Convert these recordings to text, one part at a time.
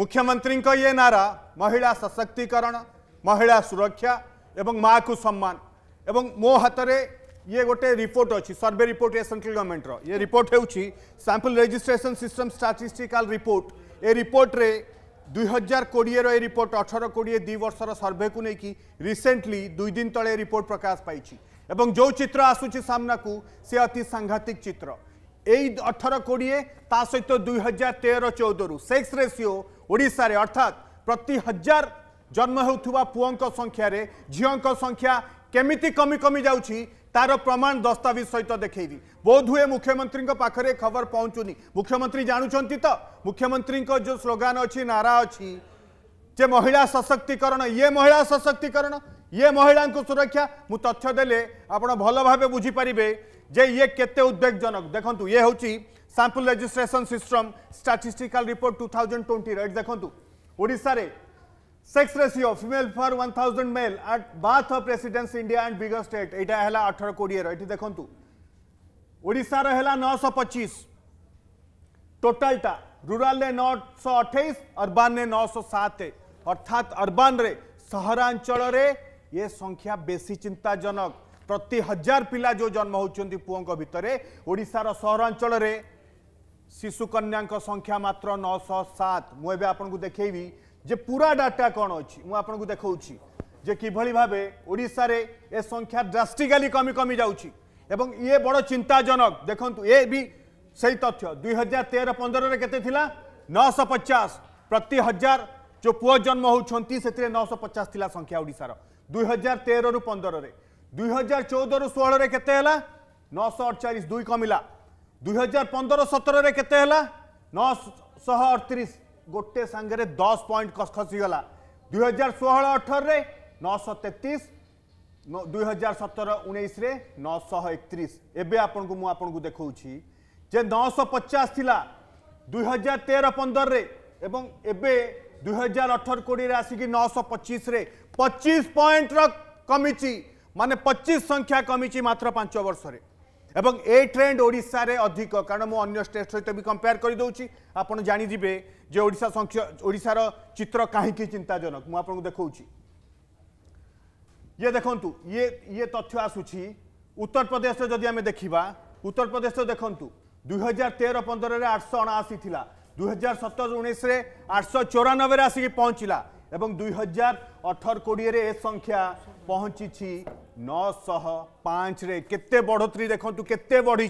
मुख्यमंत्री ये नारा महिला सशक्तिकरण महिला सुरक्षा एवं माँ को सम्मान एवं मो हाथ में ये गोटे रिपोर्ट अच्छी सर्वे रिपोर्ट ये सेंट्रल गवर्नमेंट ये रिपोर्ट हूँ सैंपल सिस्टम स्टाटिस्टिकाल रिपोर्ट ए रिपोर्ट रे दुई हजार कोड़े ये रिपोर्ट अठर कोड़े दुई वर्षर सर्वे को लेकिन रिसेंटली दुई दिन तले रिपोर्ट प्रकाश पाई एवं जो चित्र आसूची सामना को सी अति सांघातिक चित्र यही अठर कोड़े ता सहित दुई हजार तेरह चौदह सेक्स रेसीो ओडार अर्थात प्रति हजार जन्म होख्य संख्यारे को संख्या केमी कमी कमी जा तार प्रमाण दस्तावेज सहित तो देखेबी बोध हुए मुख्यमंत्री पाखे खबर पहुँचुनि मुख्यमंत्री जानूं तो मुख्यमंत्री को जो स्लोगान अच्छी नारा अच्छी महिला सशक्तिकरण ये महिला सशक्तिकरण ये महिला को सुरक्षा मु तथ्य दे आप भल भाव बुझीपरि ये के उद्वेगजनक ये हूँ sample registration system statistical report 2020 thousand twenty रईट देखु ओडार sex ratio female per one male आट बाथ of residence India and bigger state यहाँ अठर कोड़े रही देखु ओडार है नौश पचीस टोटालटा रूराल ने नौश अठाईस अर्बान ने नौश सात अर्थात अर्बान रे सहरांचल रे ये संख्या बेसी चिंताजनक प्रति हजार पिला जो जन्म होती पुओं भितर ओडार सहरांचल শিশুকন্যা সংখ্যা মাত্র নশ সাত মু আপনার দেখেবি যে পুরা ডাটা কম অনেক মু আপনার দেখাচ্ছি যে কিভাবে ভাবে ওড়শার এ সংখ্যা ড্রাস্টিকালি কমি কমি যাচ্ছি এবং ইয়ে বড় চিন্তাজনক দেখুন এ বি সেই তথ্য দুই হাজার তের পনেরের কেতে লা নশ পচাশ প্রতি হাজার যে পু জন্ম হচ্ছেন সেতিরে নশো পচাশ লা সংখ্যা ওড়শার দুই হাজার তের পনেরের দুই হাজার চৌদর ষোহরের কেতে হল নশ অড়চাশ দুই কমিলা दुई हजार पंदर सतर के नौश अड़तीस गोटे सांगे दस पॉइंट खसखसीगला दुई हजार षोह अठर नौश तेतीस दुई हजार सतर उन्नीस नौश एकतीस एवं आपको मुझे देखा जे नौश पचास दुई हजार तेर पंदर एवं एबे दुई हजार अठर कोड़े आसिक नौश पचीस पचीस पॉइंट रमी मान पचीस संख्या कमी मात्र पांच वर्ष में এবং এ ট্রেন্ড ওড়শার অধিক কারণ মু অন্য স্টেট সহ বি কম্পেয়ার করে দেছি আপনার জাঁবে যে ওড়শা সংখ্যা ওড়শার চিত্র কাহিকি চিন্তাজনক মু আপনার দেখছি ইয়ে দেখুন ইয়ে ইয়ে তথ্য আসুছি উত্তরপ্রদেশ যদি আমি দেখিবা উত্তরপ্রদেশ দেখুন দুই হাজার তের পনেরের আটশো অনাশি লা দুই হাজার সতর উনিশে আটশো চৌরানবে আসি পৌঁছিলা এবং দুই হাজার অঠর কোড়িয়ে এ সংখ্যা পঁচিছি नौशह पाँच केते बढ़ोतरी देखु के बढ़ी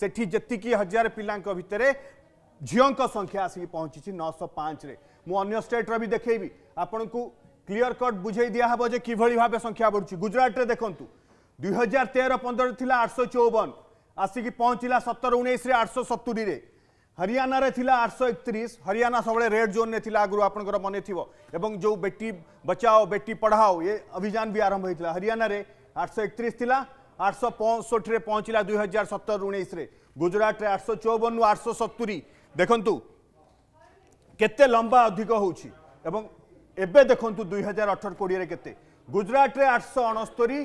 सेठी हजार पिला भितर संख्या आसिक पहुँची नौश पाँच मुझे स्टेट्र भी देखी आपण को क्लीयर कट बुझे दिहब जो कि भाव संख्या बढ़ुच गुजरात में देखूँ दुई हजार तेरह पंदर थी आठ सौ चौवन आसिक पहुँचला सतर उन्नीस आठश सतुरी में हरियाणा थी आठश एकतीस हरियाणा सब रेड जोन में आगु आप मन थी जो बेटी बचाओ बेटी पढ़ाओ ये अभियान भी आरंभ होता हरियाणा आठशो एकतीस था आठशो पंसठी पहुँचला दुई हजार सतर उन्नीस गुजराट आठशो चौवन रु आठशो सतुरी देखु केते लंबा अधिक होबे देखु दुई हजार अठर कोड़े के गुजराट आठशो अणस्तरी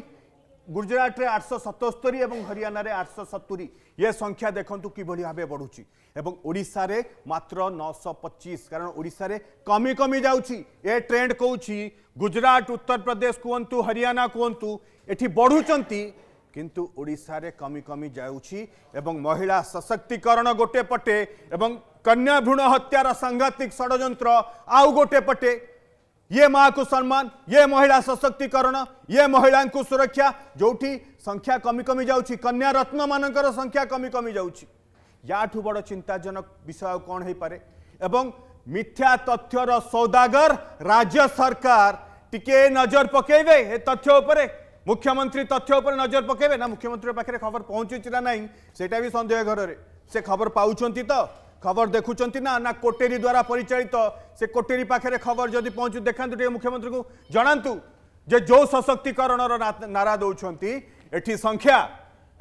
গুজরাটে আটশো সতস্তরি এবং হরিয়ানার আটশো সতুরি এ সংখ্যা দেখুন কিভাবে ভাবে বড়ুচি এবং ওড়শার মাত্র নশো পঁচিশ কারণ ওড়শার কমি কমি যাচ্ছি এ ট্রেন্ড কৌছি গুজরাট উত্তরপ্রদেশ কুহতু হরিয়ানা কুহতু এটি বড়ুচার কিন্তু ওড়শার কমি কমি যাচ্ছি এবং মহিলা সশক্তিকরণ গোটে পটে এবং কন্যা ভ্রূণ হত্যার সাংঘাতিক ষড়যন্ত্র আউ গোটে পটে ये माँ को सम्मान ये महिला सशक्तिकरण ये महिला को सुरक्षा भी संख्या कमी कमी जा कन्या रत्न मानकर संख्या कमी कमी जा याठू बड़ चिंताजनक विषय कौन हो पारे एवं मिथ्या तथ्यर सौदागर राज्य सरकार टिके नजर पकेबे तथ्य उपरे मुख्यमंत्री तथ्य उपर नजर पकेबे ना मुख्यमंत्री पाखे खबर पहुँचुचना ना ना भी सन्देह घर से खबर पाँच तो খবর দেখুছেন না না কোটেরি দ্বারা পরিচালিত সে কোটেরি পাখে খবর যদি পৌঁছু দেখাতু টিকে মুখ্যমন্ত্রী জনাতু যে যে সশক্তিকরণর নারা দৌঁচ এটি সংখ্যা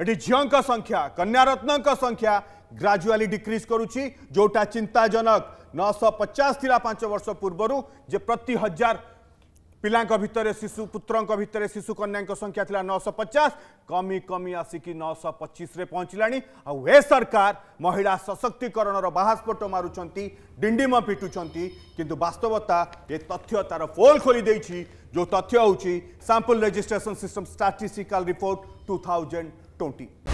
এটি ঝিউঙ্ সংখ্যা কন্যারত্নক সংখ্যা গ্রাজুয়ালি ডিক্রিজ করুছি যেটা চিন্তাজনক নশ পচাশ লা পাঁচ বর্ষ পূর্বর যে প্রতি হাজার ପିଲାଙ୍କ ଭିତରେ ଶିଶୁ ପୁତ୍ରଙ୍କ ଭିତରେ ଶିଶୁ କନ୍ୟାଙ୍କ ସଂଖ୍ୟା ଥିଲା ନଅଶହ ପଚାଶ କମି କମି ଆସିକି ନଅଶହ ପଚିଶରେ ପହଞ୍ଚିଲାଣି ଆଉ ଏ ସରକାର ମହିଳା ସଶକ୍ତିକରଣର ବାହାସ୍ଫୋଟ ମାରୁଛନ୍ତି ଡିଣ୍ଡିମ ପିଟୁଛନ୍ତି କିନ୍ତୁ ବାସ୍ତବତା ଏ ତଥ୍ୟ ତାର ଫୋଲ୍ ଖୋଲି ଦେଇଛି ଯେଉଁ ତଥ୍ୟ ହେଉଛି sample registration system statistical report two thousand twenty